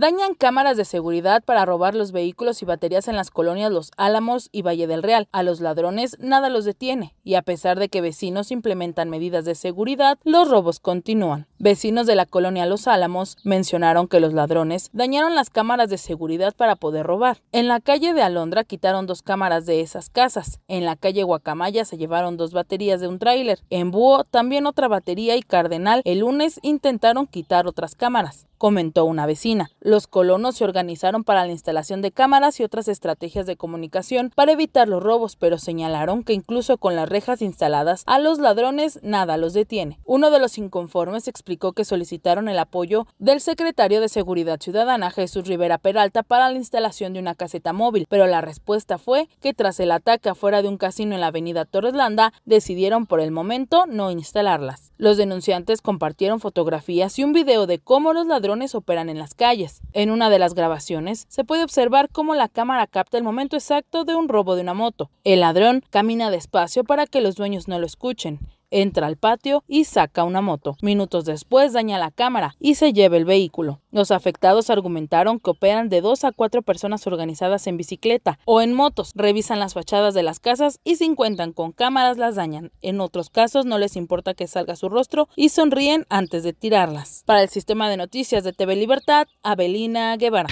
dañan cámaras de seguridad para robar los vehículos y baterías en las colonias Los Álamos y Valle del Real. A los ladrones nada los detiene y a pesar de que vecinos implementan medidas de seguridad, los robos continúan. Vecinos de la colonia Los Álamos mencionaron que los ladrones dañaron las cámaras de seguridad para poder robar. En la calle de Alondra quitaron dos cámaras de esas casas. En la calle Guacamaya se llevaron dos baterías de un tráiler. En Búho también otra batería y Cardenal el lunes intentaron quitar otras cámaras comentó una vecina. Los colonos se organizaron para la instalación de cámaras y otras estrategias de comunicación para evitar los robos, pero señalaron que incluso con las rejas instaladas a los ladrones nada los detiene. Uno de los inconformes explicó que solicitaron el apoyo del secretario de Seguridad Ciudadana, Jesús Rivera Peralta, para la instalación de una caseta móvil, pero la respuesta fue que tras el ataque afuera de un casino en la avenida Torres Landa, decidieron por el momento no instalarlas. Los denunciantes compartieron fotografías y un video de cómo los ladrones operan en las calles. En una de las grabaciones se puede observar cómo la cámara capta el momento exacto de un robo de una moto. El ladrón camina despacio para que los dueños no lo escuchen entra al patio y saca una moto. Minutos después daña la cámara y se lleva el vehículo. Los afectados argumentaron que operan de dos a cuatro personas organizadas en bicicleta o en motos, revisan las fachadas de las casas y si encuentran con cámaras las dañan. En otros casos no les importa que salga su rostro y sonríen antes de tirarlas. Para el sistema de noticias de TV Libertad, Abelina Guevara.